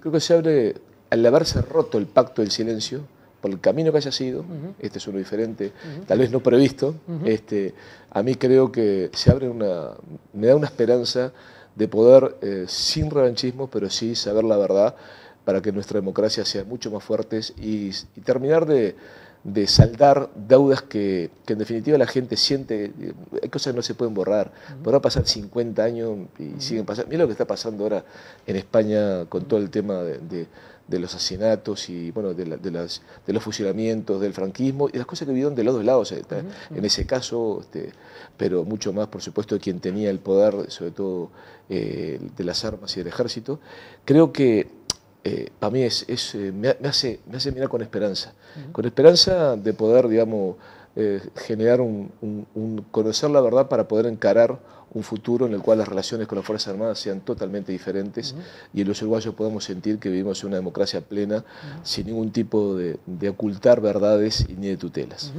creo que se abre, al haberse roto el pacto del silencio, por el camino que haya sido, este es uno diferente, tal vez no previsto, este, a mí creo que se abre una, me da una esperanza de poder, eh, sin revanchismo, pero sí saber la verdad, para que nuestra democracia sea mucho más fuerte y terminar de de saldar deudas que, en definitiva la gente siente, eh, hay cosas que no se pueden borrar, podrán pasar 50 años y siguen pasando. Mira lo que está pasando ahora en España con todo el tema de, los asesinatos y bueno, de, de, los fusilamientos, del franquismo y las cosas que vivieron de los dos lados. Eh, en ese caso, este, pero mucho más, por supuesto, quien tenía el poder, sobre todo eh, de las armas y del ejército. Creo que eh, para mí es, eh, me, hace, me hace mirar con esperanza, con esperanza de poder, digamos, eh, generar un, conocer la verdad para poder encarar un futuro en el cual las relaciones con las Fuerzas Armadas sean totalmente diferentes y los uruguayos podamos sentir que vivimos en una democracia plena, sin ningún tipo de, de, ocultar verdades ni de tutelas.